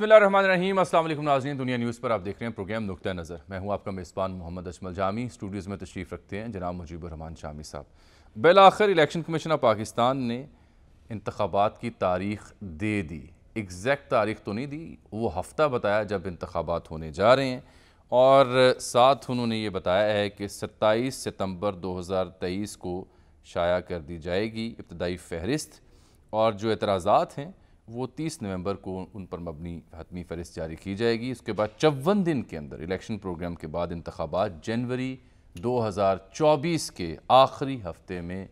बसमीम असल नाजरीन दुनिया न्यूज़ पर आप देख रहे हैं प्रोग्राम नुकता नज़र मैं हूं आपका मेज़बान मोहम्मद अजमल जामी स्टूडियोज़ में तशरीफ़ रखते हैं जनाब मुजीबरहमान शामी साहब बिल आखिर इलेक्शन कमीशन ऑफ पाकिस्तान ने इंतबात की तारीख दे दी एग्जैक्ट तारीख तो नहीं दी वो हफ़्ता बताया जब इंतबात होने जा रहे हैं और साथ उन्होंने ये बताया है कि सत्ताईस सितम्बर दो हज़ार तेईस को शाया कर दी जाएगी इब्तदाई फहरिस्त और जो एतराज़ात हैं वो तीस नवंबर को उन पर मबनी हतमी फहरिस्त जारी की जाएगी उसके बाद चौवन दिन के अंदर इलेक्शन प्रोग्राम के बाद इंतबात जनवरी 2024 के आखिरी हफ्ते में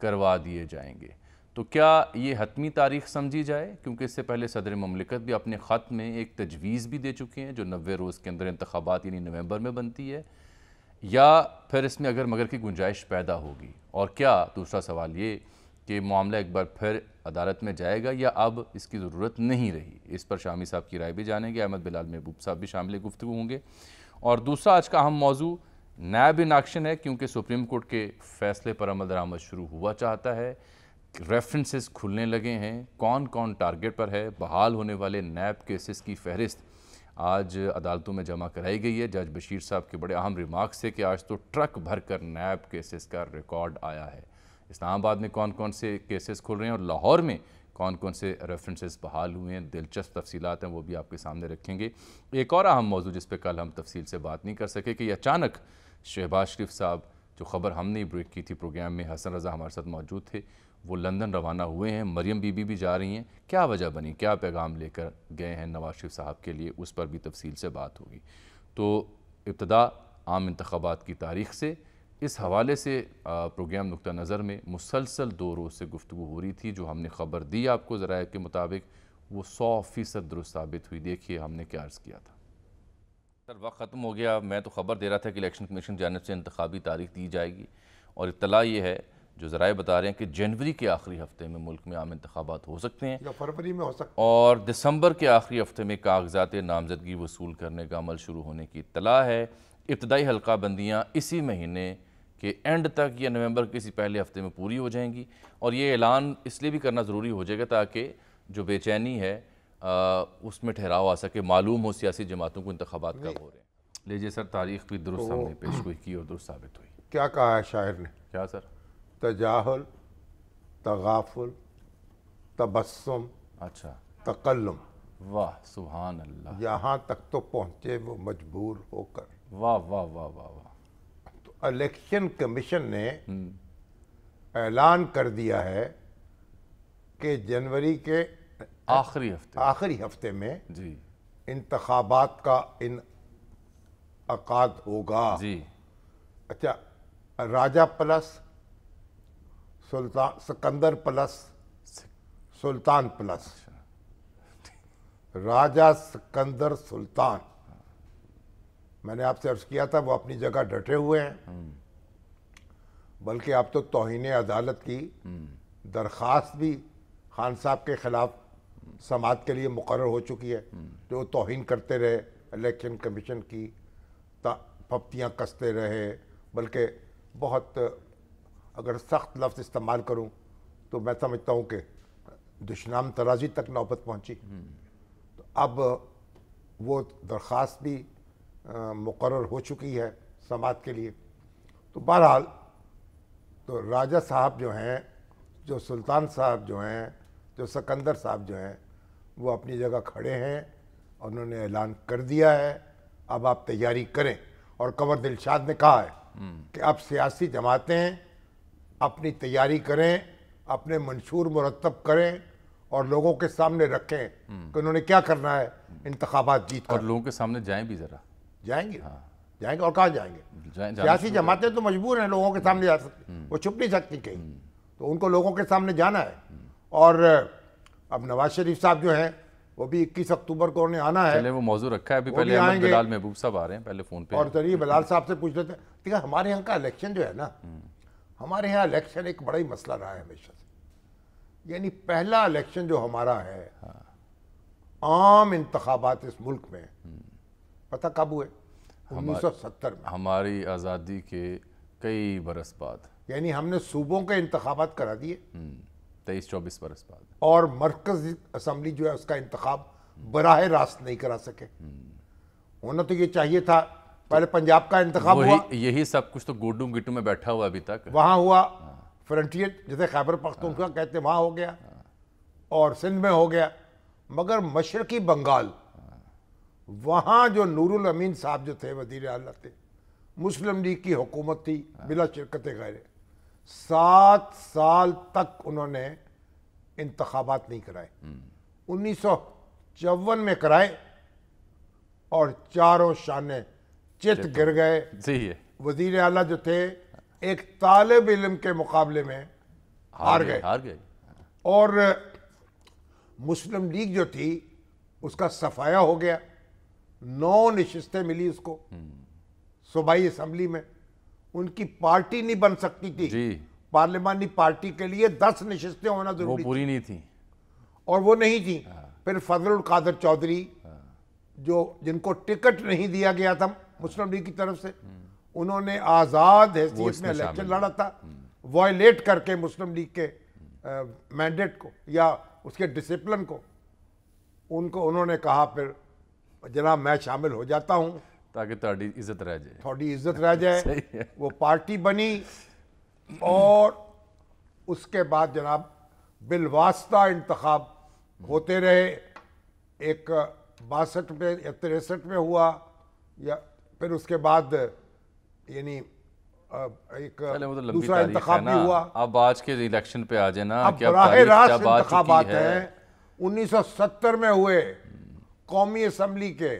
करवा दिए जाएंगे तो क्या ये हतमी तारीख समझी जाए क्योंकि इससे पहले सदर ममलिकत भी अपने ख़त में एक तजवीज़ भी दे चुके हैं जो नबे रोज़ के अंदर इंतबात यानी नवंबर में बनती है या फिर इसमें अगर मगर की गुंजाइश पैदा होगी और क्या दूसरा सवाल ये कि मामला एक बार फिर अदालत में जाएगा या अब इसकी ज़रूरत नहीं रही इस पर शामी साहब की राय भी जानेंगे अहमद बिलाल महबूब साहब भी शामिल गुफ्तु होंगे और दूसरा आज का अहम मौजू नैब इन एक्शन है क्योंकि सुप्रीम कोर्ट के फैसले पर अमल दरामद शुरू हुआ चाहता है रेफरेंसेस खुलने लगे हैं कौन कौन टारगेट पर है बहाल होने वाले नैब केसेस की फहरिस्त आज अदालतों में जमा कराई गई है जज बशीर साहब के बड़े अहम रिमार्क से कि आज तो ट्रक भर कर नैब केसेस का रिकॉर्ड आया है इस्लामाबाद में कौन कौन से केसेस खुल रहे हैं और लाहौर में कौन कौन से रेफरेंसेस बहाल हुए हैं दिलचस्प तफसीत हैं वो भी आपके सामने रखेंगे एक और अहम मौजू जिस पर कल हम तफसील से बात नहीं कर सके कि अचानक शहबाज शरीफ साहब जो ख़बर हमने ही ब्रेक की थी प्रोग्राम में हसन रज़ा हमारे साथ मौजूद थे वो लंदन रवाना हुए हैं मरियम बीबी भी जा रही हैं क्या वजह बनी क्या पैगाम लेकर गए हैं नवाज शरीफ साहब के लिए उस पर भी तफसील से बात होगी तो इब्तदा आम इंतबात की तारीख से इस हवाले से प्रोग्राम नुक़ नज़र में मुसलसल दो रोज़ से गुफ्तु हो रही थी जो हमने ख़बर दी आपको ज़रा के मुताबिक वो सौ फ़ीसद दुरुस्त साबित हुई देखिए हमने क्या अर्ज़ किया था सर वक्त ख़त्म हो गया मैं तो ख़बर दे रहा था कि इलेक्शन कमीशन जानब से इंतबी तारीख दी जाएगी और इतला ये है जो ज़राए बता रहे हैं कि जनवरी के आखिरी हफ्ते में मुल्क में आम इंतबात हो सकते हैं या फरवरी में हो सकते हैं और दिसंबर के आखिरी हफ्ते में कागजात नामजदगी वसूल करने का अमल शुरू होने की इतला है इब्तदाई हल्का बंदियाँ इसी महीने कि एंड तक या नवंबर किसी पहले हफ्ते में पूरी हो जाएंगी और ये ऐलान इसलिए भी करना ज़रूरी हो जाएगा ताकि जो बेचैनी है आ, उसमें ठहराव आ सके मालूम हो सियासी जमातों को इंतबात कब हो रहे हैं लीजिए सर तारीख भी दुरुस्त तो हमने पेशगोई की और दुरुस्त साबित हुई क्या कहा है शायर ने क्या सर तजाहल तगाफुल तबस्म अच्छा तकल्लम वाह सुबहान अल्लाह यहाँ तक तो पहुँचे वो मजबूर होकर वाह वाह वाह वाह वाह इलेक्शन कमीशन ने हम्म। ऐलान कर दिया है कि जनवरी के आखिरी हफ्ते आखिरी हफ्ते में जी का इन अकाद होगा जी अच्छा Raja plus Sultan Sikandar plus Sultan plus अच्छा। राजा सिकंदर सुल्तान मैंने आपसे अर्ज किया था वो अपनी जगह डटे हुए हैं बल्कि आप तो तोहन अदालत की दरख्वास भी खान साहब के ख़िलाफ़ समाज के लिए मुकर हो चुकी है जो तो तोहन करते रहे इलेक्शन कमीशन की पप्तियाँ कसते रहे बल्कि बहुत अगर सख्त लफ्ज़ इस्तेमाल करूँ तो मैं समझता हूँ कि दुशनाम तराजी तक नौबत पहुँची तो अब वो दरख्वास्त भी मुकर हो चुकी है समाज के लिए तो बहरहाल तो राजा साहब जो हैं जो सुल्तान साहब जो हैं जो सकंदर साहब जो हैं वो अपनी जगह खड़े हैं उन्होंने ऐलान कर दिया है अब आप तैयारी करें और कंवर दिलशाद ने कहा है हम्म। कि अब सियासी जमातें अपनी तैयारी करें अपने मंशूर मुरतब करें और लोगों के सामने रखें हम्म। कि उन्होंने क्या करना है इंतबात जीत और लोगों के सामने जाएं भी ज़रा जाएंगे हाँ। जाएंगे और कहा जाएंगे सियासी जमातें तो मजबूर हैं लोगों के हम्म। सामने जा सकती हम्म। वो छुप नहीं सकती कहीं हम्म। तो उनको लोगों के सामने जाना है और अब नवाज शरीफ साहब जो है वो भी इक्कीस अक्टूबर को उन्हें आना है वो मौजू रखा है अभी पहले आएंगे बिलाल महबूब साहब आ रहे हैं पहले फ़ोन पे और चलिए बिलाल साहब से पूछ लेते हैं हमारे यहाँ का इलेक्शन जो है ना हमारे यहाँ इलेक्शन एक बड़ा ही मसला रहा है हमेशा से यानी पहला इलेक्शन जो हमारा है हाँ। आम इंतबात इस मुल्क में पता कब हुए उन्नीस सौ सत्तर में हमारी आज़ादी के कई बरस बाद यानी हमने सूबों के इंतबात करा दिए हम्म, तेईस चौबीस बरस बाद और मरकज असम्बली जो है उसका इंतखब बरह रास्त नहीं करा सके होना हम्म। तो ये चाहिए था पहले पंजाब का इंतजाम यही सब कुछ तो गोडू गिटू में बैठा हुआ अभी तक वहाँ हुआ हाँ। फ्रंटियर जैसे खैबर पख्तूनख्वा हाँ। कहते वहाँ हो गया हाँ। और सिंध में हो गया मगर मशरकी बंगाल वहाँ जो नूरुल अमीन साहब जो थे वजीर अला थे मुस्लिम लीग की हुकूमत थी हाँ। बिला शिरकत गैर सात साल तक उन्होंने इंतबात नहीं कराए हम्म। उन्नीस सौ चौवन में कराए और चारों शाने चित गिर गए वजीर अला जो थे एक तालब इलम के मुकाबले में हार गए हार गए और मुस्लिम लीग जो थी उसका सफाया हो गया नौ नशिस्तें मिली उसको सूबाई असम्बली में उनकी पार्टी नहीं बन सकती थी पार्लियामानी पार्टी के लिए दस नशस्तें होना जरूरी पूरी नहीं थी और वो नहीं थी हाँ। फिर फजल कादर चौधरी हाँ। जो जिनको टिकट नहीं दिया गया था हाँ। मुस्लिम लीग की तरफ से हम्म। उन्होंने आज़ाद हैसियत में इलेक्शन लड़ा था हम्म। वॉयलेट करके मुस्लिम लीग के हम्म। मैंडेट को या उसके डिसिप्लिन को उनको उन्होंने कहा फिर जनाब मैं शामिल हो जाता हूँ ताकि इज्जत रह जाए थोड़ी इज्जत रह जाए वो पार्टी बनी और उसके बाद जनाब बिलवास्ता इंतखब होते रहे एक बासठ में या तिरसठ में हुआ या फिर उसके बाद यानी एक तो दूसरा इंतखब भी हुआ अब आज के इलेक्शन पे आ जाए ना अब क्या रास्त इंतखबात हैं 1970 में हुए कौमी असम्बली के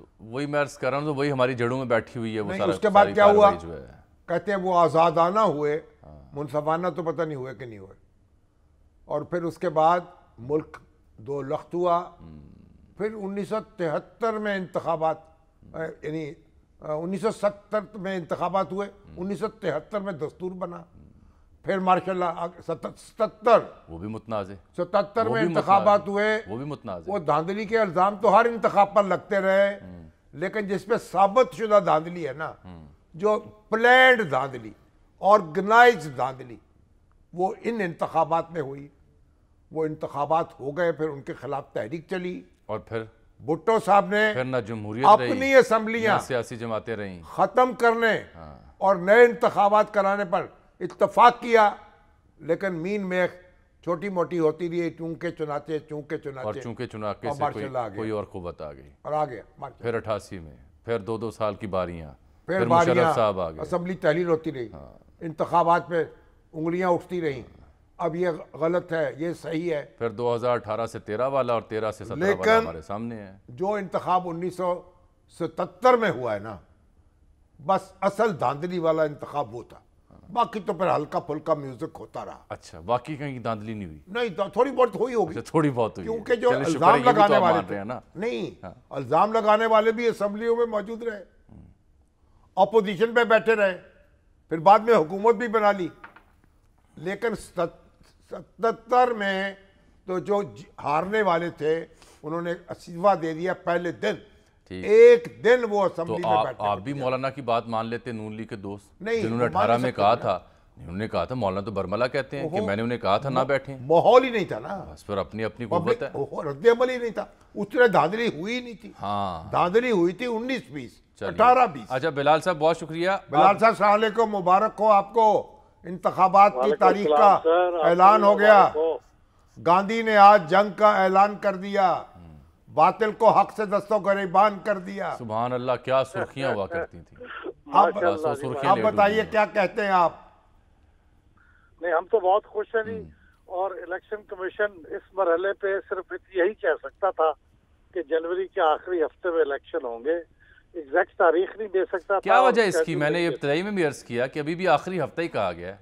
तो वही मैं अर्ज कर रहा हूँ तो वही हमारी जड़ों में बैठी हुई है वो सारा उसके बाद क्या हुआ है। कहते हैं वो आज़ादाना हुए हाँ। मुनसफाना तो पता नहीं हुए कि नहीं हुए और फिर उसके बाद मुल्क दो लख्त हुआ हम्म। फिर उन्नीस सौ तिहत्तर में इंतबात यानी उन्नीस सौ सत्तर में इंतबात हुए हम्म। उन्नीस सौ तिहत्तर में दस्तूर बना हम्म। फिर मार्शल सतर वो भी मुतनाज़ सतर में इंतबात हुए वो भी मुतनाज़ वो धांधली के इल्ज़ाम तो हर इंतबाब पर लगते रहे हम्म। लेकिन जिसमें साबित शुदा धांधली है ना हम्म। जो प्लैंड धांधली ऑर्गेनाइज धांधली वो इन इंतबात में हुई वो इंतबात हो गए फिर उनके खिलाफ तहरीक चली और फिर भुट्टो साहब ने अपनी असम्बलियाँ सियासी जमाते रही ख़त्म करने हाँ। और नए इंतबात कराने पर इतफाक़ किया लेकिन मीन में छोटी मोटी होती रही चूंके चुनाते चूंके चुनाते और चूंके चुना के से कोई, कोई और कुत आ गई और आ गया फिर अठासी में फिर दो दो साल की बारियां फिर, फिर साहब आ गए असम्बली तहलील होती रही हाँ। इंतबात पे उंगलियां उठती रही हाँ। अब ये गलत है ये सही है फिर 2018 से 13 वाला और 13 से सत्रह वाला हमारे सामने है जो इंतखा उन्नीस में हुआ है ना बस असल धांधली वाला इंतखा वो था बाकी तो फिर हल्का फुल्का म्यूजिक होता रहा अच्छा बाकी कहीं धांधली नहीं हुई नहीं तो थोड़ी बहुत हुई होगी अच्छा, थोड़ी बहुत हुई क्योंकि जो इल्जाम तो लगाने तो वाले थे ना नहीं हाँ। इल्जाम हाँ। लगाने वाले भी असम्बलियों में मौजूद रहे अपोजिशन पे बैठे रहे फिर बाद में हुकूमत भी बना ली लेकिन सतहत्तर में तो जो हारने वाले थे उन्होंने इस्तीफा दे दिया पहले दिन एक दिन वो असेंबली तो में आप, आप भी मौलाना की बात मान लेते नून लीग के दोस्त नहीं जिन्होंने अठारह में कहा था उन्होंने कहा था मौलाना तो बर्मला कहते हैं कि मैंने उन्हें कहा था ना बैठे माहौल ही नहीं था ना बस पर अपनी अपनी कुत है रद्द अमल ही नहीं था उतने धांधली हुई नहीं थी हाँ धांधली हुई थी उन्नीस बीस अठारह बीस अच्छा बिलाल साहब बहुत शुक्रिया बिलाल साहब को मुबारक हो आपको इंतबात की तारीख का ऐलान हो गया गांधी ने आज जंग का ऐलान कर दिया बातिल को हक से दस्तों गरेबान कर दिया सुबह अल्लाह क्या सुर्खियां हुआ करती थी आप आप बताइए क्या कहते हैं आप नहीं हम तो बहुत खुश हैं जी हम्म। और इलेक्शन कमीशन इस मरहले पे सिर्फ यही कह सकता था कि जनवरी के आखिरी हफ्ते में इलेक्शन होंगे एग्जैक्ट तारीख नहीं दे सकता क्या वजह इसकी मैंने इब्तदाई में भी अर्ज किया कि अभी भी आखिरी हफ्ता ही कहा गया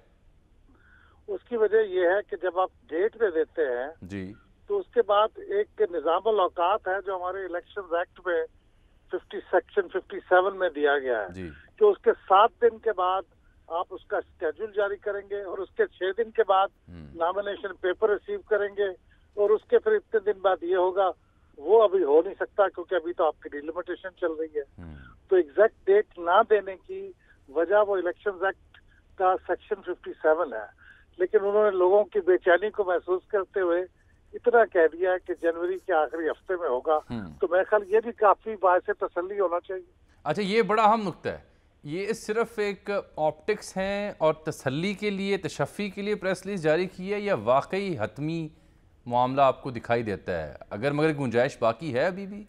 उसकी वजह यह है कि जब आप डेट दे देते हैं जी तो उसके बाद एक निज़ाम अवकात है जो हमारे इलेक्शन एक्ट में फिफ्टी सेक्शन फिफ्टी सेवन में दिया गया है तो उसके सात दिन के बाद आप उसका स्केड्यूल जारी करेंगे और उसके छह दिन के बाद नॉमिनेशन पेपर रिसीव करेंगे और उसके फिर इतने दिन बाद ये होगा वो अभी हो नहीं सकता क्योंकि अभी तो आपकी डिलिमिटेशन चल रही है हम्म। तो एग्जैक्ट डेट ना देने की वजह वो इलेक्शन एक्ट का सेक्शन सेवन है लेकिन उन्होंने लोगों की बेचैनी को महसूस करते हुए इतना कह दिया है कि जनवरी के आखिरी हफ्ते में होगा हम्म। तो मेरे ख्याल ये भी काफ़ी से तसली होना चाहिए अच्छा ये बड़ा अहम नुकता है ये सिर्फ एक ऑप्टिक्स हैं और तसली के लिए तशफ़ी के लिए प्रेस रिलीज जारी की है या वाकई हतमी मामला आपको दिखाई देता है अगर मगर गुंजाइश बाकी है अभी भी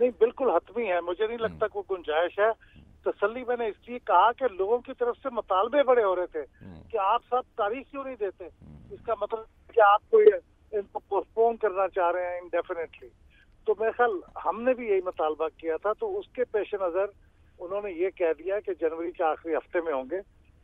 नहीं बिल्कुल हतमी है मुझे नहीं लगता हम्म। कोई गुंजाइश है तसली मैंने इसलिए कहा कि लोगों की तरफ से मुतालबे बड़े हो रहे थे हम्म। कि आप सब तारीख क्यों नहीं देते इसका मतलब कि आप कोई इनको पोस्टपोन करना चाह रहे हैं इनडेफिनेटली तो मेरे ख्याल हमने भी यही मुतालबा किया था तो उसके पेश नज़र उन्होंने ये कह दिया कि जनवरी के आखिरी हफ्ते में होंगे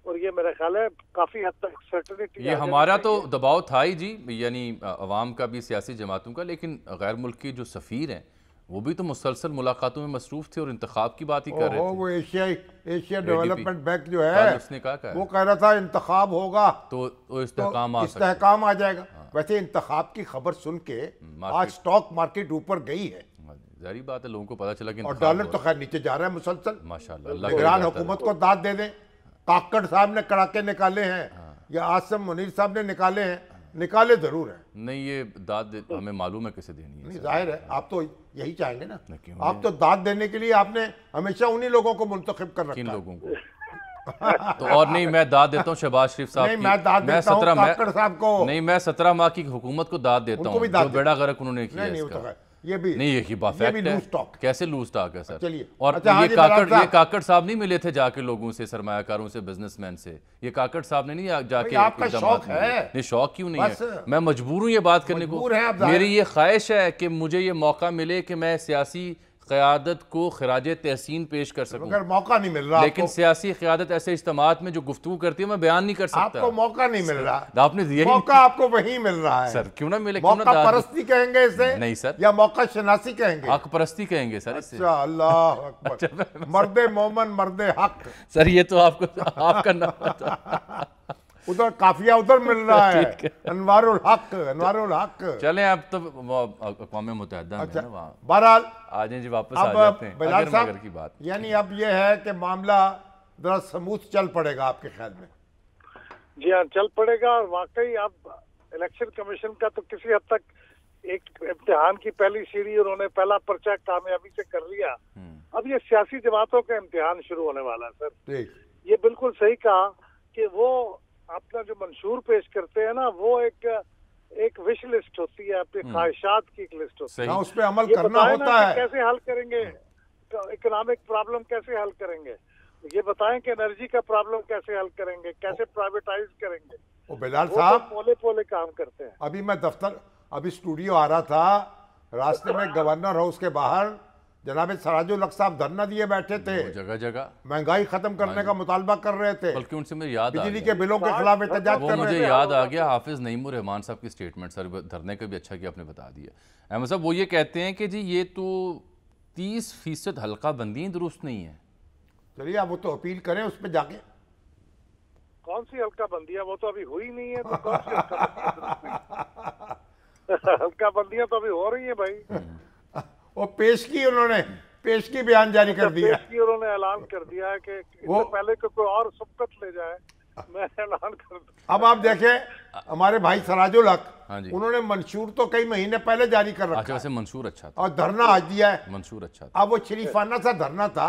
और ये मेरा ख्याल है काफ़ी हद तक सर्टनिटी ये हमारा तो दबाव था ही जी यानी आवाम का भी सियासी जमातों का लेकिन गैर मुल्की जो सफ़ीर हैं वो भी तो मुसलसल मुलाकातों में मसरूफ थे और इंतखाब की बात ही कर रहे थे वो एशिया एशिया डेवलपमेंट बैंक जो है उसने कहा वो कह रहा था इंतखाब होगा तो, इस्तेकाम तो इस्तेकाम आ जाएगा हाँ। वैसे इंतखाब की खबर सुन के आज स्टॉक मार्केट ऊपर गई है हाँ जारी बात है लोगों को पता चला कि और डॉलर तो खैर नीचे जा रहा है मुसलसल माशा तो हुकूमत को दाद दे दें काकड़ साहब ने कड़ाके निकाले हैं हाँ। या आसम मुनीर साहब ने निकाले हैं निकाले जरूर है नहीं ये दाद हमें मालूम है किसे देनी है जाहिर है आप तो यही चाहेंगे ना आप तो दाद देने के लिए आपने हमेशा उन्हीं लोगों को मुंतखब कर रखा लोगों को तो और नहीं मैं दाद देता हूँ शहबाज शरीफ साहब मैं दाद मैं सत्रह मैं नहीं मैं सत्रह माह की हुकूमत को दाद देता हूँ बेड़ा गर्क उन्होंने किया ये भी नहीं यही बात ये भी लूज टॉक कैसे लूज टॉक है सर चलिए और अच्छा, ये काकड़ ये काकड़ साहब नहीं मिले थे जाके लोगों से सरमाकारों से बिजनेसमैन से ये काकड़ साहब ने नहीं जाके आपका शौक है नहीं शौक क्यों नहीं है मैं मजबूर हूँ ये बात करने को मेरी ये ख्वाहिश है कि मुझे ये मौका मिले कि मैं सियासी क़्यादत को खराज तहसीन पेश कर सकूं मगर मौका नहीं मिल रहा लेकिन सियासी क़्यादत ऐसे इज्तम में जो गुफ्तु करती है मैं बयान नहीं कर सकता आपको मौका नहीं मिल रहा आपने मौका आपको वही मिल रहा है सर क्यों ना मिले क्यों परस्ती कहेंगे इसे नहीं सर या मौका शनासी कहेंगे हक परस्ती कहेंगे सर अच्छा अल्लाह अच्छा, मर्द मोमन मर्द हक सर ये तो आपको आपका नाम उधर काफिया उधर मिल रहा है अनवर हक अनवर हक चले अब तो अकवा मुतहदा अच्छा, बहरहाल आ जाए जी वापस अब आ जाते हैं अगर मगर की बात यानी अब यह है कि मामला जरा समूथ चल पड़ेगा आपके ख्याल में जी हाँ चल पड़ेगा और वाकई अब इलेक्शन कमीशन का तो किसी हद तक एक इम्तिहान की पहली सीढ़ी उन्होंने पहला पर्चा कामयाबी से कर लिया हम्म। अब ये सियासी जमातों का इम्तिहान शुरू होने वाला है सर ये बिल्कुल सही कहा कि वो अपना जो मंशूर पेश करते हैं ना वो एक एक विश लिस्ट होती है आपकी हम्म। ख्वाहिशात की एक लिस्ट होती है उस पर अमल करना होता है कैसे हल करेंगे इकोनॉमिक तो प्रॉब्लम कैसे हल करेंगे ये बताएं कि एनर्जी का प्रॉब्लम कैसे हल करेंगे कैसे प्राइवेटाइज करेंगे वो बेलाल साहब तो पोले पोले काम करते हैं अभी मैं दफ्तर अभी स्टूडियो आ रहा था रास्ते में गवर्नर हाउस के बाहर जनाब सराजुल हक साहब धरना दिए बैठे थे जगह जगह महंगाई खत्म करने का मुतालबा कर रहे थे बल्कि उनसे मुझे याद बिजली के बिलों के खिलाफ एहत कर मुझे याद आ गया हाफिज नईम रहमान साहब की स्टेटमेंट सर धरने का भी अच्छा किया आपने बता दिया अहमद साहब वो ये कहते हैं कि जी ये तो तीस फीसद हल्का बंदी दुरुस्त नहीं है चलिए आप वो तो अपील करें उस पर जाके कौन सी हल्का बंदी है वो तो अभी हुई नहीं है तो कौन सी हल्का बंदियां तो अभी हो रही है भाई हम्म। वो पेश की उन्होंने पेश की बयान जारी कर दिया पेश की उन्होंने ऐलान कर दिया कि वो पहले को कोई और सबकत ले जाए अब आप देखें हमारे भाई सराजुल हक हाँ उन्होंने मंशूर तो कई महीने पहले जारी कर रखा अच्छा मंशूर अच्छा था और धरना आज दिया है मंशूर अच्छा था अब वो शरीफाना सा धरना था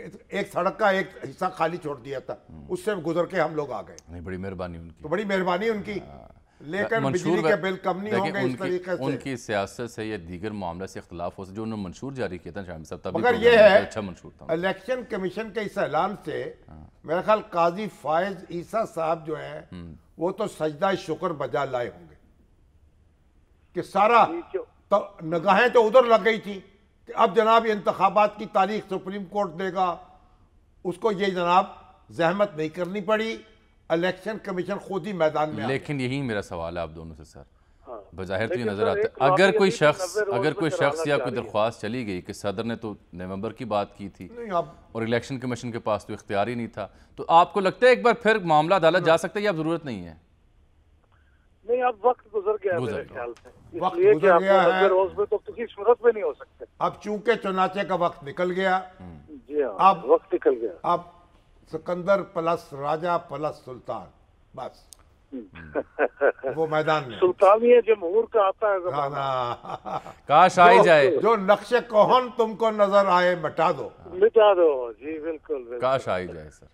एक सड़क का एक हिस्सा खाली छोड़ दिया था उससे गुजर के हम लोग आ गए नहीं बड़ी मेहरबानी उनकी तो बड़ी मेहरबानी उनकी हाँ। लेकिन के बिल कम नहीं होंगे इस तरीके से उनकी सियासत से या दीगर मामला से इख्तलाफ हो जो उन्होंने मंशूर जारी किया था शामिल साहब तो ये है अच्छा मंशूर था इलेक्शन कमीशन के इस ऐलान से हाँ। मेरा ख्याल काजी फायज ईसा साहब जो है हम्म। वो तो सजदा शुक्र बजा लाए होंगे कि सारा तो नगाहें तो उधर लग गई थी कि अब जनाब ये इंतबात की तारीख सुप्रीम कोर्ट देगा उसको ये जनाब जहमत नहीं करनी पड़ी इलेक्शन कमीशन खुद ही मैदान में लेकिन यही मेरा सवाल है आप दोनों से सर हाँ। बज़ाहिर तो ये नज़र आता है अगर कोई तो शख्स अगर कोई शख्स या कोई दरख्वास्त चली गई कि सदर ने तो नवंबर की बात की थी और इलेक्शन कमीशन के पास तो इख्तियार ही नहीं था तो आपको लगता है एक बार फिर मामला अदालत जा सकता है या ज़रूरत नहीं है नहीं अब वक्त गुजर गया गुजर मेरे ख्याल से वक्त गुजर गया है में तो किसी सूरत में नहीं हो सकते अब चूंकि चुनाचे का वक्त निकल गया जी हाँ वक्त निकल गया अब सिकंदर प्लस राजा प्लस सुल्तान बस हम्म। वो मैदान में सुल्तानिया जमहूर का आता है ना, ना। हाँ, हाँ। काश आ जाए जो नक्शे कोहन तुमको नजर आए मिटा दो मिटा दो जी बिल्कुल काश आ जाए सर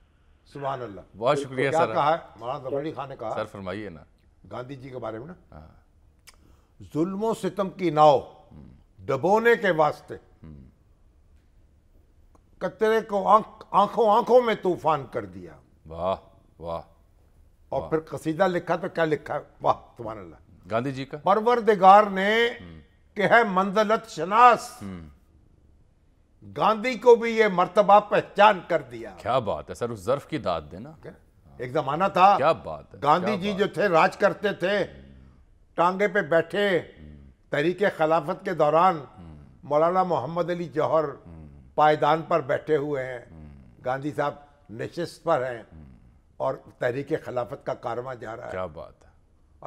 सुबह अल्लाह बहुत शुक्रिया सर कहा है मौलाना जफर खान ने कहा सर फरमाइए ना गांधी जी के बारे में ना हाँ। जुल्म सितम की नाव हम्म। डबोने के वास्ते कतरे को आंखों आंखों में तूफान कर दिया वाह वाह और फिर कसीदा लिखा तो क्या लिखा वाह तुम्हारा गांधी जी का परवरदिगार ने हम्म। कह मंजलत शनास हम्म। गांधी को भी ये मर्तबा पहचान कर दिया क्या बात है सर उस जर्फ की दाद देना एक जमाना था क्या बात है गांधी जी जो थे राज करते थे टांगे पे बैठे हम्म। तरीके खिलाफत के दौरान मौलाना मोहम्मद अली जौहर पायदान पर बैठे हुए हैं गांधी साहब निश्चित पर हैं और तहरीक खिलाफत का कारवा जा रहा है क्या बात है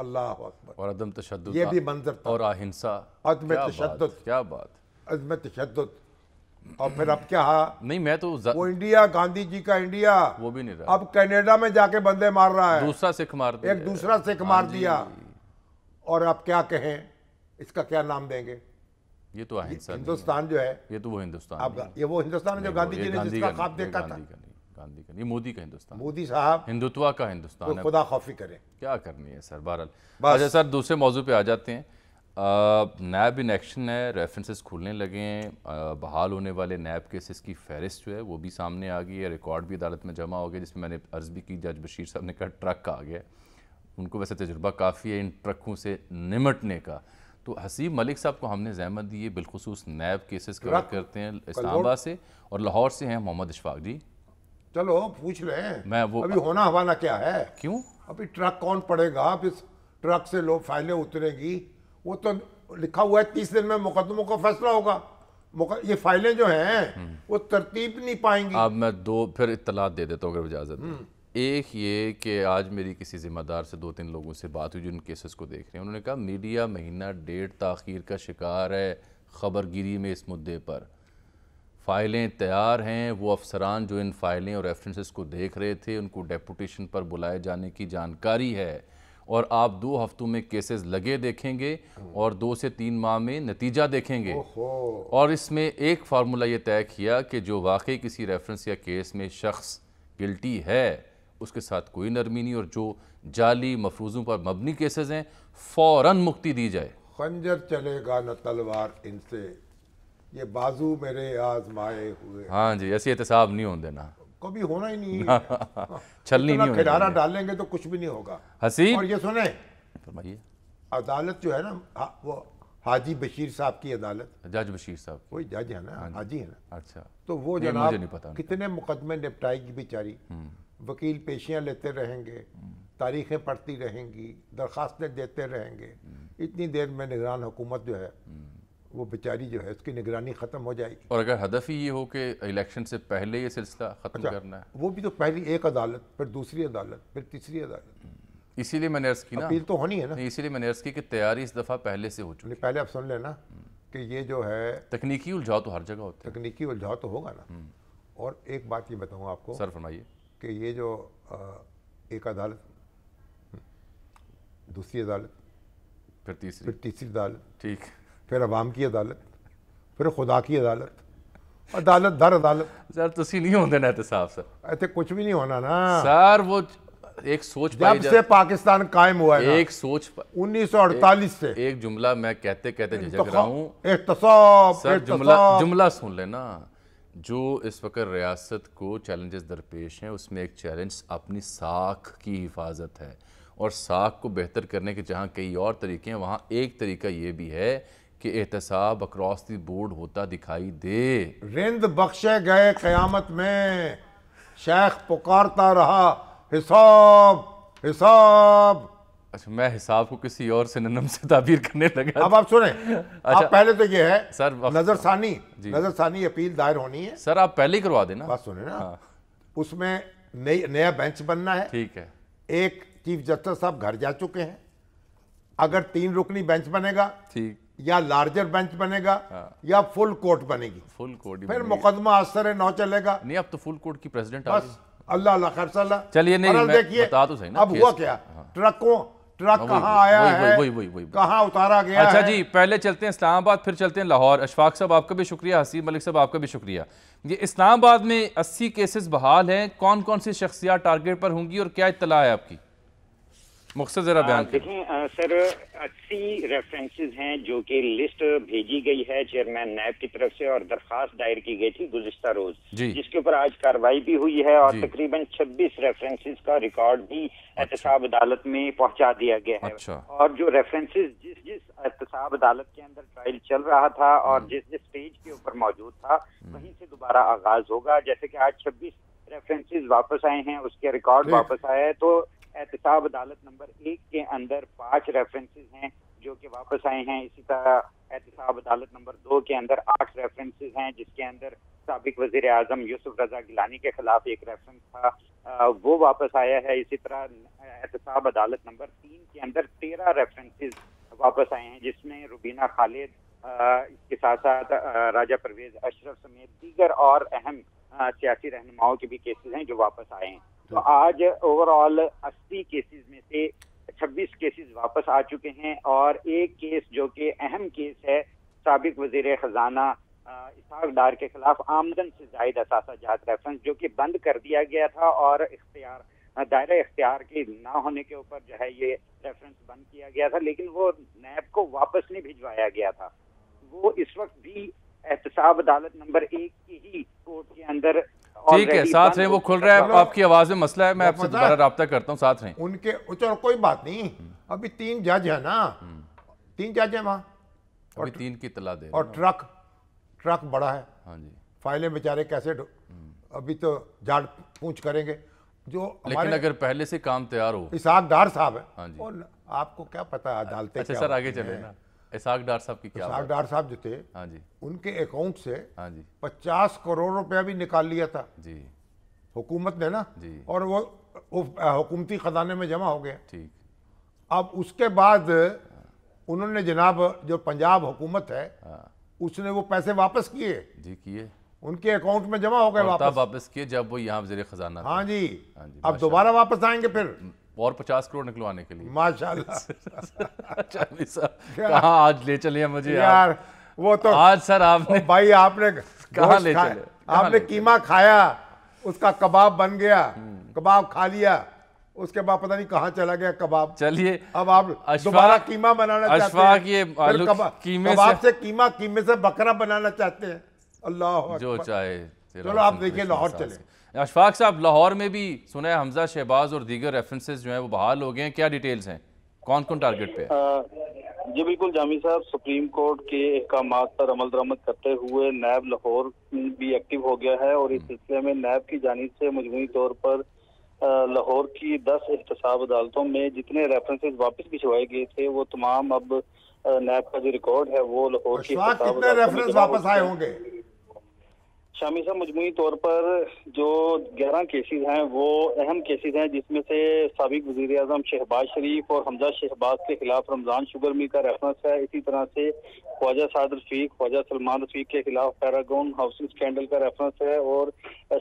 अल्लाह अकबर और अदम तशद ये भी मंजर और अहिंसा अदम तशद क्या बात अदम तशद और फिर अब क्या नहीं मैं तो वो इंडिया गांधी जी का इंडिया वो भी नहीं रहा अब कनाडा में जाके बंदे मार रहा है दूसरा सिख मार दिया एक दूसरा सिख मार हाँ दिया और आप क्या कहें इसका क्या नाम देंगे ये तो अहिंसा हिंदुस्तान जो है ये तो वो हिंदुस्तान ये वो हिंदुस्तान जो गांधी जी ने जिसका ख्वाब देखा था गांधी का नहीं मोदी का हिंदुस्तान मोदी साहब हिंदुत्व का हिंदुस्तान तो खुदा खौफी करें क्या करनी है सर बहरहाल अच्छा सर दूसरे मौजू पे आ जाते हैं नैब इन एक्शन है रेफरेंसेस खुलने लगे हैं बहाल होने वाले नैब केसेस की फहरिस्त जो है वो भी सामने आ गई है रिकॉर्ड भी अदालत में जमा हो गया जिसमें मैंने अर्ज़ भी की जज बशीर साहब ने कहा ट्रक आ गया उनको वैसे तजुर्बा काफ़ी है इन ट्रकों से निमटने का तो हसीब मलिक साहब को हमने जहमत दी है बिलखसूस नैब केसेस कवर करते हैं इस्लामाबाद से और लाहौर से हैं मोहम्मद इशफाक जी चलो पूछ रहे हैं मैं वो अभी होना हवाना क्या है क्यों अभी ट्रक कौन पड़ेगा अब इस ट्रक से लोग फाइलें उतरेगी वो तो लिखा हुआ है तीस दिन में मुकदमों का फैसला होगा ये फाइलें जो हैं वो तरतीब नहीं पाएंगी अब मैं दो फिर इतला दे देता हूँ अगर इजाज़त एक ये कि आज मेरी किसी ज़िम्मेदार से दो तीन लोगों से बात हुई जो इन केसेस को देख रहे हैं उन्होंने कहा मीडिया महीना डेढ़ तखीर का शिकार है खबरगिरी में इस मुद्दे पर फाइलें तैयार हैं वो अफसरान जो इन फाइलें और रेफरेंसेस को देख रहे थे उनको डेपुटेशन पर बुलाए जाने की जानकारी है और आप दो हफ्तों में केसेस लगे देखेंगे और दो से तीन माह में नतीजा देखेंगे और इसमें एक फार्मूला ये तय किया कि जो वाकई किसी रेफरेंस या केस में शख्स गिल्टी है उसके साथ कोई नरमी नहीं और जो जाली मफरूजों पर मबनी केसेस हैं फ़ौर मुक्ति दी जाए खंजर चलेगा न तलवार इनसे ये बाजू मेरे आजमाए हुए हाँ जी ऐसे एहतसाब नहीं होने देना कभी होना ही नहीं छलनी नहीं खिलारा डालेंगे तो कुछ भी नहीं होगा हसी और ये सुने फरमाइए अदालत जो है ना वो हाजी बशीर साहब की अदालत जज बशीर साहब वही जज है ना हाँ हाजी है ना अच्छा तो वो जनाब नहीं पता कितने मुकदमे निपटाएगी बेचारी हम्म। वकील पेशियाँ लेते रहेंगे तारीखें पढ़ती रहेंगी दरख्वास्तें देते रहेंगे इतनी देर में निगरान हुकूमत जो है वो बेचारी जो है उसकी निगरानी ख़त्म हो जाएगी और अगर हदफ ही ये हो कि इलेक्शन से पहले ये सिलसिला ख़त्म अच्छा, करना है वो भी तो पहली एक अदालत फिर दूसरी अदालत फिर तीसरी अदालत इसीलिए मैंने अर्ज़ की ना अपील तो होनी है ना इसीलिए मैंने अर्ज़ की कि तैयारी इस दफ़ा पहले से हो चुकी पहले आप सुन लेना कि ये जो है तकनीकी उलझाव तो हर जगह होता है तकनीकी उलझाव तो होगा ना हम्म। और एक बात ये बताऊँगा आपको सर फरमाइए कि ये जो एक अदालत दूसरी अदालत फिर तीसरी फिर तीसरी अदालत ठीक फिर अवाम की अदालत फिर खुदा की अदालत अदालत दर अदालत सर तुम नहीं होते ना साहब सर ऐसे कुछ भी नहीं होना ना सर वो एक सोच जब से पाकिस्तान कायम हुआ है एक सोच 1948 अड़तालीस से एक जुमला मैं कहते कहते हूँ जुमला जुमला सुन लेना जो इस वक्त रियासत को चैलेंजेस दरपेश हैं उसमें एक चैलेंज अपनी साख की हिफाजत है और साख को बेहतर करने के जहाँ कई और तरीके हैं वहाँ एक तरीका ये भी है कि एहतसाब अक्रॉस दी बोर्ड होता दिखाई दे रिंद बख्शे गए क़यामत में शेख पुकारता रहा हिसाब हिसाब अच्छा मैं हिसाब को किसी और सिनम से ताबीर करने लगा अब आप सुने अच्छा, आप पहले तो ये है सर नजरसानी नजरसानी अपील दायर होनी है सर आप पहले ही करवा देना बात सुने ना हाँ। उसमें नई नया बेंच बनना है ठीक है एक चीफ जस्टिस साहब घर जा चुके हैं अगर तीन रुकनी बेंच बनेगा ठीक या लार्जर बेंच बनेगा हाँ। या फुल कोर्ट बनेगी फुल कोर्ट फिर मुकदमा असर नौ चलेगा नहीं अब तो फुल कोर्ट की प्रेसिडेंट बस अल्लाह अल्लाह खैर चलिए नहीं देखिए बता तो सही ना अब हुआ क्या हाँ। ट्रकों ट्रक हाँ, कहाँ आया वही, है वही, वही, वही, कहाँ उतारा गया अच्छा जी पहले चलते हैं इस्लामाबाद फिर चलते हैं लाहौर अशफाक साहब आपका भी शुक्रिया हसीब मलिक साहब आपका भी शुक्रिया ये इस्लामाबाद में अस्सी केसेस बहाल हैं कौन कौन सी शख्सियात टारगेट पर होंगी और क्या इतला है आपकी मुख्तर जरा बयान देखें सर अस्सी रेफरेंसेज हैं जो कि लिस्ट भेजी गई है चेयरमैन नैब की तरफ से और दरखास्त दायर की गई थी गुजशत रोज जिसके ऊपर आज कार्रवाई भी हुई है और तकरीबन 26 रेफरेंसेज का रिकॉर्ड भी अच्छा। एहतसाब अदालत में पहुंचा दिया गया है अच्छा। और जो रेफरेंसेज जिस जिस एहतसाब अदालत के अंदर ट्रायल चल रहा था और हम्म। जिस जिस स्टेज के ऊपर मौजूद था हम्म। वहीं से दोबारा आगाज होगा जैसे कि आज छब्बीस रेफरेंसेज वापस आए हैं उसके रिकॉर्ड वापस आए हैं तो एहतसाब अदालत नंबर एक के अंदर पांच रेफरेंसेज हैं जो कि वापस आए हैं इसी तरह एहतसाब अदालत नंबर दो के अंदर आठ रेफरेंसेज हैं जिसके अंदर सबक वजीर अजम यूसुफ रजा गिलानी के खिलाफ एक रेफरेंस था वो वापस आया है इसी तरह एहतसाब अदालत नंबर तीन के अंदर तेरह रेफरेंसेज वापस आए हैं जिसमें रुबीना खालिद इसके साथ साथ राजा परवेज अशरफ समेत दीगर और अहम सियासी रहनुमाओं के भी केसेज हैं जो वापस आए हैं तो, तो आज ओवरऑल 80 केसेस में से 26 केसेस वापस आ चुके हैं और एक केस जो कि के अहम केस है सबक वजीर खजाना इसहाक डार के खिलाफ आमदन से जायद असासा जात रेफरेंस जो कि बंद कर दिया गया था और इख्तियार दायरा इख्तियार के ना होने के ऊपर जो है ये रेफरेंस बंद किया गया था लेकिन वो नैब को वापस नहीं भिजवाया गया था वो इस वक्त भी एहतसाब अदालत नंबर एक की ही कोर्ट के अंदर ठीक है साथ रहे वो खुल रहा है आपकी आवाज में मसला है मैं आपसे दोबारा रहा करता हूँ साथ रहे उनके चलो कोई बात नहीं अभी तीन जज है ना तीन जज है वहाँ अभी तीन की तला दे और ट्रक ट्रक बड़ा है हाँ जी फाइलें बेचारे कैसे अभी तो झाड़ पूछ करेंगे जो लेकिन अगर पहले से काम तैयार हो इसहाक डार साहब है हाँ जी और आपको क्या पता है अच्छा अदालतें अच्छा सर आगे चले ना इसाक डार साहब की क्या इसाक डार साहब जो थे हाँ जी उनके अकाउंट से हाँ जी पचास करोड़ रुपया भी निकाल लिया था जी हुकूमत ने ना जी और वो हुकूमती खजाने में जमा हो गया ठीक अब उसके बाद उन्होंने जनाब जो पंजाब हुकूमत है हाँ। उसने वो पैसे वापस किए जी किए उनके अकाउंट में जमा हो गए वापस वापस किए जब वो यहाँ खजाना हाँ जी, हाँ जी अब दोबारा वापस आएंगे फिर हम्म। और पचास करोड़ निकलवाने के लिए माशाल्लाह अच्छा, आज ले चले मुझे यार वो तो आज सर आपने भाई आपने कहा ले चले आपने कीमा खाया उसका कबाब बन गया हम्म। कबाब खा लिया उसके बाद पता नहीं कहाँ चला गया कबाब चलिए अब आप दोबारा कीमा बनाना चाहते हैं कबाब कीमे से कीमा कीमे से बकरा बनाना चाहते हैं अल्लाह जो चाहे चलो आप देखिए लाहौर चले अशफाक साहब लाहौर में भी सुना है हमजा शहबाज और दीगर रेफरेंसेज जो है वो बहाल हो गए हैं क्या डिटेल्स हैं कौन कौन टारगेट पे जी बिल्कुल जामी साहब सुप्रीम कोर्ट के अहकाम पर अमल दरामद करते हुए नैब लाहौर भी एक्टिव हो गया है और इस हम्म। सिलसिले में नैब की जानब से मजमू तौर पर लाहौर की दस एहतसाब अदालतों में जितने रेफरेंसेज वापस भिजवाए गए थे वो तमाम अब नैब का जो रिकॉर्ड है वो लाहौर की रेफरेंस वापस आए होंगे शामी साहब मजमू तौर पर जो 11 केसेस हैं वो अहम केसेस हैं जिसमें से सबक वजीर अजम शहबाज शरीफ और हमजा शहबाज के खिलाफ रमजान शुगर मिल का रेफरेंस है इसी तरह से ख्वाजा साद रफीक ख्वाजा सलमान रफीक के खिलाफ पैरागोन हाउसिंग स्कैंडल का रेफरेंस है और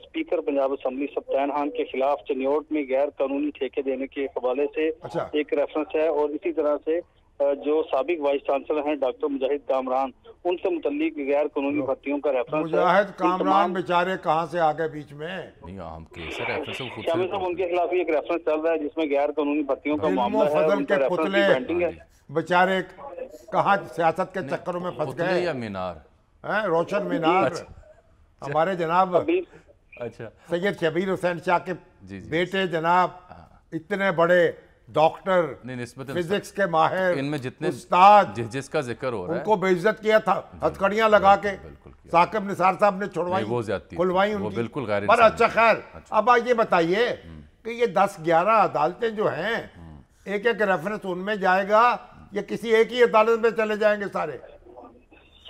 स्पीकर पंजाब असम्बली सप्तान खान के खिलाफ चन्योट में गैर कानूनी ठेके देने के हवाले से अच्छा। एक रेफरेंस है और इसी तरह से जो सबक वाइस चांसलर हैं डॉक्टर मुजाहिद कामरान उनसे मुतलिक गैर कानूनी भर्तियों का रेफरेंस मुजाहिद कामरान बेचारे कहाँ से आ गए बीच में शामिल साहब तो उनके खिलाफ एक रेफरेंस चल रहा है जिसमें गैर कानूनी भर्तियों का मामला बेचारे कहा सियासत के चक्करों में फंस गए मीनार रोशन मीनार अच्छा। हमारे जनाब अच्छा सैयद शबीर हुसैन शाह के बेटे जनाब हाँ। इतने बड़े डॉक्टर फिजिक्स के माहिर इनमें जितने उस्ताद जिसका जिक्र हो रहा है उनको बेइज्जत किया था हथकड़ियां लगा के साकिब निसार साहब ने छोड़वाई वो ज्यादा खुलवाई उनकी बिल्कुल पर अच्छा खैर अच्छा। अब ये बताइए हम्म। कि ये दस ग्यारह अदालतें जो हैं हम्म। एक एक रेफरेंस उनमें जाएगा या किसी एक ही अदालत में चले जाएंगे सारे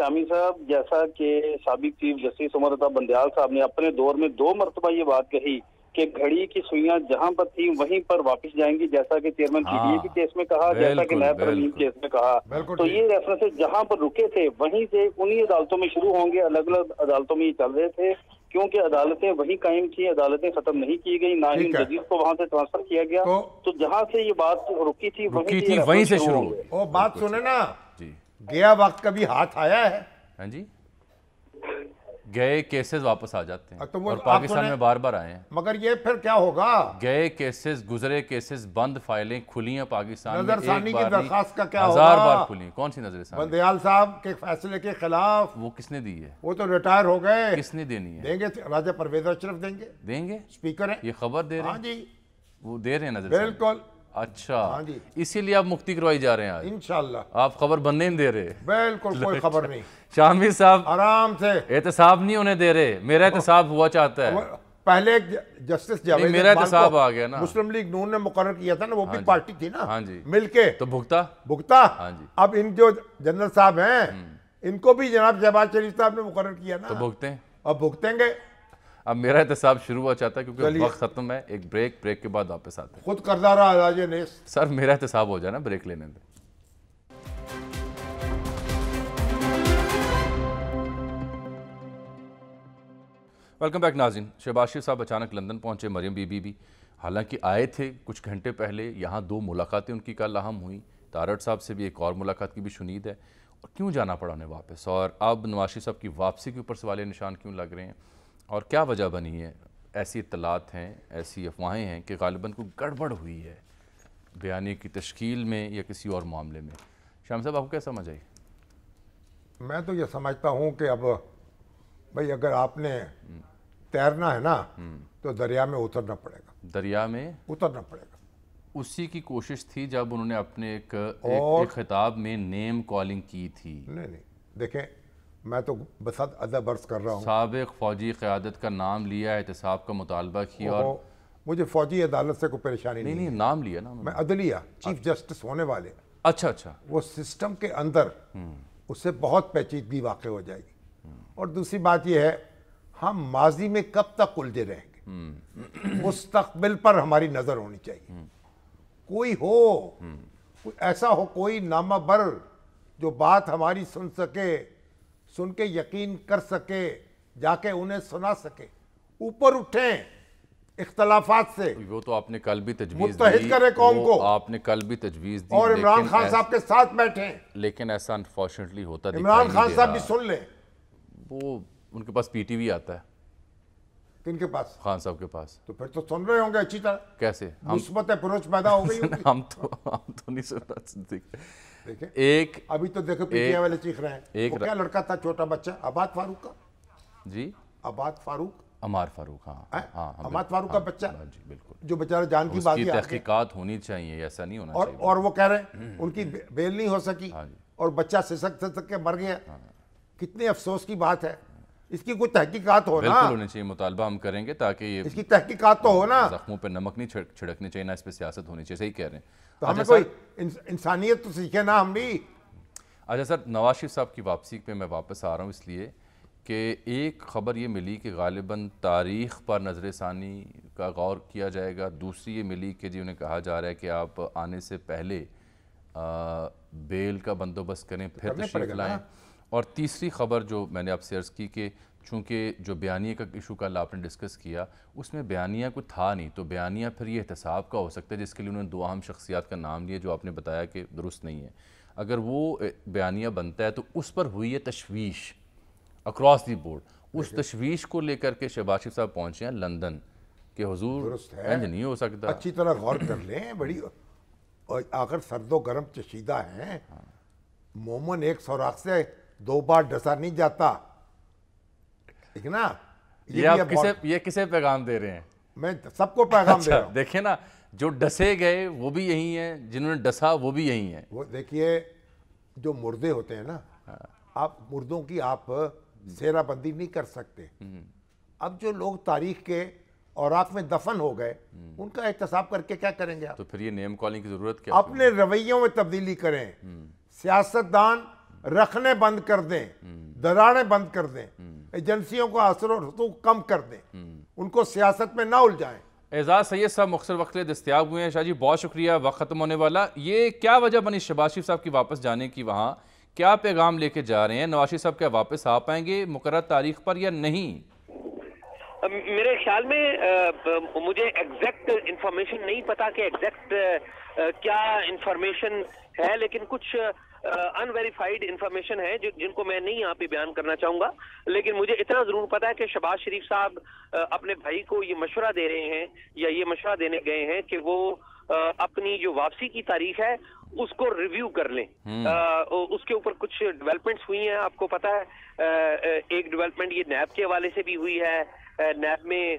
शामी साहब जैसा कि सबक चीफ जस्टिस उमर बंदयाल साहब ने अपने दौर में दो मरतबा ये बात कही कि घड़ी की सुइयां जहां पर थी वहीं पर वापस जाएंगी जैसा कि चेयरमैन पीडीए हाँ, के केस में कहा जैसा कि नायब प्रवीण केस में कहा तो ये रेफरेंसेस जहां पर रुके थे वहीं से उन्हीं अदालतों में शुरू होंगे अलग अलग अदालतों में ये चल रहे थे क्योंकि अदालतें वहीं कायम थी अदालतें खत्म नहीं की गई ना ही जजीज को वहां से ट्रांसफर किया गया तो, तो जहां से ये बात रुकी थी वहीं थी वहीं से शुरू हो बात सुने ना गया वक्त कभी हाथ आया है हाँ जी गए केसेस वापस आ जाते हैं तो और पाकिस्तान में बार बार आए हैं मगर ये फिर क्या होगा गए केसेस गुजरे केसेस बंद फाइलें खुली हैं पाकिस्तान नजरसानी की दरखास्त का क्या हजार बार खुली कौन सी नजरसानी बंदयाल साहब के फैसले के खिलाफ वो किसने दी है वो तो रिटायर हो गए किसने देनी है देंगे राजा परवेज अशरफ देंगे देंगे स्पीकर है ये खबर दे रहे हैं हाँ जी वो दे रहे हैं नजर बिल्कुल अच्छा हाँ जी इसीलिए आप मुक्ति करवाई जा रहे हैं इनशाला आप खबर बनने नहीं दे रहे बिल्कुल कोई अच्छा। खबर नहीं शामी साहब आराम से एहतसाब नहीं होने दे रहे मेरा एहतसाब हुआ चाहता है पहले एक जस्टिस जावेद मेरा एहतसाब आ गया ना मुस्लिम लीग नून ने मुकर किया था ना वो भी हाँ पार्टी थी ना हाँ जी मिलके तो भुगता भुगता हाँ जी अब इन जो जनरल साहब हैं हम्म। इनको भी जनाब जवाब शरीफ साहब ने मुकर किया ना तो भुगते हैं अब भुगतेंगे अब मेरा एहतसाब शुरू हुआ चाहता है क्योंकि वक्त खत्म है एक ब्रेक ब्रेक के बाद वापस आते हैं खुद रहा राजे ने सर मेरा एहतसाब हो जाए ना ब्रेक लेने दें वेलकम बैक नाजिन शहबाज साहब अचानक लंदन पहुंचे मरियम बीबी भी हालांकि आए थे कुछ घंटे पहले यहाँ दो मुलाकातें उनकी कल अहम हुई तारड़ साहब से भी एक और मुलाकात की भी शुनीद है और क्यों जाना पड़ा उन्हें वापस और अब नवाशी साहब की वापसी के ऊपर सवाल निशान क्यों लग रहे हैं और क्या वजह बनी है ऐसी इतलात हैं ऐसी अफवाहें हैं कि गालिबा को गड़बड़ हुई है बयानी की तश्कील में या किसी और मामले में श्याम साहब आपको क्या समझ आई मैं तो ये समझता हूँ कि अब भाई अगर आपने हम्म। तैरना है ना हम्म। तो दरिया में उतरना पड़ेगा दरिया में उतरना पड़ेगा उसी की कोशिश थी जब उन्होंने अपने एक, और, एक, एक खिताब में नेम कॉलिंग की थी नहीं नहीं देखें मैं तो बसत अदा बर्स कर रहा हूँ सबक फ़ौजी क़्यादत का नाम लिया एहतसाब का मुतालबा किया और मुझे फ़ौजी अदालत से कोई परेशानी नहीं, नहीं, नहीं नाम लिया ना मैं अदलिया अच्छा। चीफ जस्टिस होने वाले अच्छा अच्छा वो सिस्टम के अंदर हम्म। उससे बहुत पेचीदगी वाक़ हो जाएगी हम्म। और दूसरी बात यह है हम माजी में कब तक उलझे रहेंगे हम्म। मुस्तबिल पर हमारी नज़र होनी चाहिए कोई हो कोई ऐसा हो कोई नामा बर जो बात हमारी सुन सके सुन के यकीन कर सके जाके उन्हें सुना सके ऊपर उठे इख्तलाफात से वो तो आपने कल भी तजवीज करे करें कौम को आपने कल भी तजवीज दी और इमरान खान साहब के साथ बैठे लेकिन ऐसा अनफॉर्चुनेटली होता है इमरान खान साहब भी सुन ले वो उनके पास पीटीवी आता है किनके पास खान साहब के पास तो फिर तो सुन रहे होंगे अच्छी तरह कैसे मुस्बत अप्रोच पैदा हो गई हम तो हम तो नहीं सुन एक अभी तो देखो पीटीआई वाले चीख रहे हैं एक वो क्या लड़का था छोटा बच्चा अबाद फारूक का जी अबाद फारूक अमार फारूक हाँ हाँ, हाँ फारूक का हाँ, बच्चा हाँ, जी बिल्कुल जो बेचारा जान की बात तहकीकत होनी चाहिए ऐसा नहीं होना और, और वो कह रहे हैं उनकी बेल नहीं हो सकी हाँ और बच्चा सिसक सिसक के मर गया कितने अफसोस की बात है इसकी कोई तहकीकत हो ना होनी चाहिए मुतालबा हम करेंगे ताकि ये इसकी तहकीकत तो हो ना जख्मों पर नमक नहीं छिड़कनी चाहिए ना इस पर सियासत होनी चाहिए सही कह रहे हैं तो हमें अच्छा कोई इंसानियत तो सीखे ना हम भी अच्छा सर नवाज शरीफ साहब की वापसी पे मैं वापस आ रहा हूँ इसलिए कि एक खबर ये मिली कि गालिबा तारीख पर नज़र षानी का गौर किया जाएगा दूसरी ये मिली कि जी उन्हें कहा जा रहा है कि आप आने से पहले आ, बेल का बंदोबस्त करें फिर तशरीफ लाएँ और तीसरी खबर जो मैंने आपसे अर्ज़ की कि चूँकि जो बयानिया का इशू कल आपने डिस्कस किया उसमें बयानिया को था नहीं तो बयानिया फिर ये एहतसाब का हो सकता है जिसके लिए उन्होंने दो अहम शख्सियात का नाम लिया जो आपने बताया कि दुरुस्त नहीं है अगर वो बयानिया बनता है तो उस पर हुई है तशवीश अक्रॉस दी बोर्ड उस तशवीश को लेकर के शहबाज शरीफ साहब पहुँचे हैं लंदन के हजूर नहीं हो सकता अच्छी तरह गौर कर लें बड़ी और सर्दो गर्म चशीदा हैं मोमन एक सौराख से दो बार डसा नहीं जाता ठीक है ना ये, ये आप किसे ये किसे पैगाम दे रहे हैं मैं सबको पैगाम अच्छा, दे रहा देखिए ना जो डसे गए वो भी यही हैं जिन्होंने डसा वो भी यही हैं वो देखिए जो मुर्दे होते हैं ना हाँ। आप मुर्दों की आप सेराबंदी नहीं कर सकते हम्म। अब जो लोग तारीख के और आख में दफन हो गए हम्म। उनका एहतसाब करके क्या करेंगे आप तो फिर ये नेम कॉलिंग की जरूरत क्या अपने रवैयों में तब्दीली करें हम्म। सियासतदान रखने बंद कर दें दराड़े हम्म। बंद कर दें हम्म। एजेंसियों को असर और कम कर दें हम्म। उनको सियासत में ना उलझाएं एजाज सैद साहब मुख्तर वक्त दस्तियाब हुए हैं शाह जी बहुत शुक्रिया वक्त ख़त्म होने वाला ये क्या वजह बनी शबाशिफ साहब की वापस जाने की वहाँ क्या पैगाम लेके जा रहे हैं नवाशिफ साहब क्या वापस आ पाएंगे मुकर तारीख पर या नहीं मेरे ख्याल में आ, मुझे एग्जैक्ट इन्फॉर्मेशन नहीं पता कि एग्जैक्ट क्या इंफॉर्मेशन है लेकिन कुछ अनवेरीफाइड इंफॉर्मेशन है जो जिनको मैं नहीं यहाँ पे बयान करना चाहूंगा लेकिन मुझे इतना जरूर पता है कि शबाज शरीफ साहब अपने भाई को ये मशवरा दे रहे हैं या ये मशवरा देने गए हैं कि वो अपनी जो वापसी की तारीख है उसको रिव्यू कर लें हम्म। उसके ऊपर कुछ डेवलपमेंट्स हुई हैं आपको पता है एक डेवलपमेंट ये नैब के हवाले से भी हुई है नैब में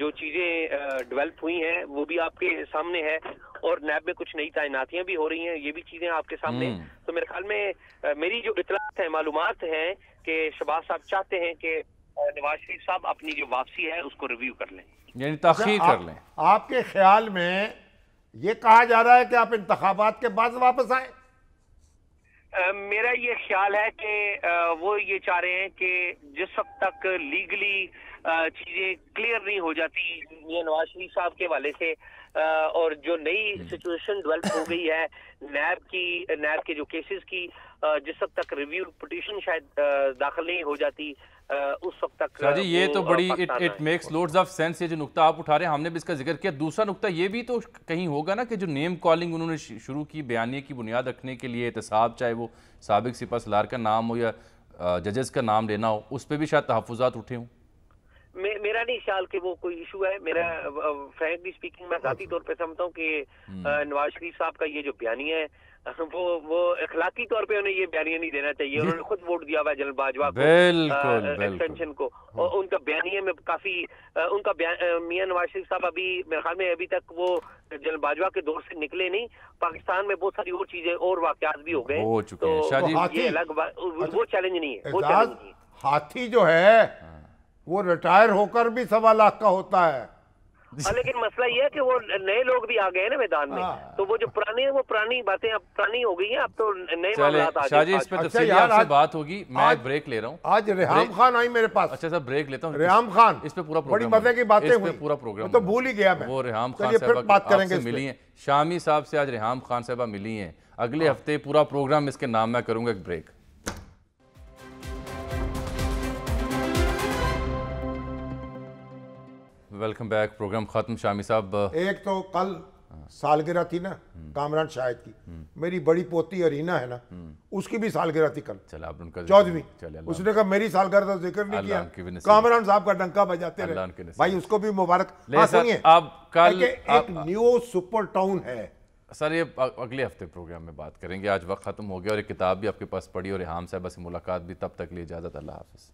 जो चीजें डेवलप हुई हैं वो भी आपके सामने है और नैब में कुछ नई तैनातियां भी हो रही हैं ये भी चीजें आपके सामने हम्म। तो मेरे ख्याल में मेरी जो इतलात है मालूम है कि शबाज साहब चाहते हैं कि नवाज शरीफ साहब अपनी जो वापसी है उसको रिव्यू कर लें यानी तखीर अच्छा, कर लें आपके ख्याल में ये कहा जा रहा है कि आप इंतबात के बाद वापस आए Uh, मेरा ये ख्याल है कि वो ये चाह रहे हैं कि जिस वक्त तक लीगली चीजें क्लियर नहीं हो जाती ये नवाज शरीफ साहब के वाले से और जो नई सिचुएशन हम्म। डेवलप हो गई है नैब की नैब के जो केसेस की जिस वक्त तक रिव्यू पिटिशन शायद दाखिल नहीं हो जाती उस वक्त तक ये तो बड़ी it it makes loads of sense ये जो नुकता आप उठा रहे हैं हमने भी इसका जिक्र किया दूसरा नुकता ये भी तो कहीं होगा ना कि जो नेम कॉलिंग उन्होंने शुरू की बयानी की बुनियाद रखने के लिए एहतसाब चाहे वो सबक सिपा सलार का नाम हो या जजेस का नाम लेना हो उस पर भी शायद तहफात उठे हों मेरा नहीं ख्याल कि वो कोई इशू है मेरा फ्रेंकली स्पीकिंग मैं जाती तौर पे समझता हूँ कि hmm. नवाज शरीफ साहब का ये जो बयानी है वो वो इखलाकी तौर पे उन्हें ये बयानिया नहीं देना चाहिए उन्होंने खुद वोट दिया हुआ जनरल बाजवा को एक्सटेंशन को hmm. और उनका बयानिया में काफी उनका मियाँ नवाज शरीफ साहब अभी मेरे ख्याल में अभी तक वो जनरल बाजवा के दौर से निकले नहीं पाकिस्तान में बहुत सारी और चीजें और वाकत भी हो गए तो ये तो अलग वो चैलेंज अच्छा। नहीं है वो चैलेंज नहीं है हाथी जो है हाँ। वो रिटायर होकर भी सवा लाख का होता है हाँ, लेकिन मसला ये है कि वो नए लोग भी आ गए हैं ना मैदान में हाँ। तो वो जो पुरानी है वो पुरानी बातें अब पुरानी हो गई हैं अब तो नए शाह इस पर अच्छा यार आज, बात होगी मैं आज ब्रेक ले रहा हूँ आज रेहम खान आई मेरे पास अच्छा सर ब्रेक लेता हूँ रेहम खान इस पे पूरा बड़ी मजे की बातें हुई पूरा प्रोग्राम तो भूल ही गया वो रेहम खान साहब बात करेंगे मिली है शामी साहब से आज रेहम खान साहबा मिली है अगले हाँ। हफ्ते पूरा प्रोग्राम इसके नाम में करूंगा एक ब्रेक वेलकम बैक प्रोग्राम ख़त्म शामी साहब एक तो कल सालगिरह थी ना कामरान शाहिद की मेरी बड़ी पोती अरीना है ना उसकी भी सालगिरह थी कल चला उनका चौदहवीं उसने कहा मेरी सालगिरह का तो जिक्र नहीं किया कामरान साहब का डंका बजाते रहे भाई उसको भी मुबारक हाँ, आप कल एक न्यू सुपर टाउन है सर ये अगले हफ्ते प्रोग्राम में बात करेंगे आज वक्त ख़त्म हो गया और एक किताब भी आपके पास पड़ी और हम साहब से मुलाकात भी तब तक लिए इजाज़त अल्लाह हाफिज़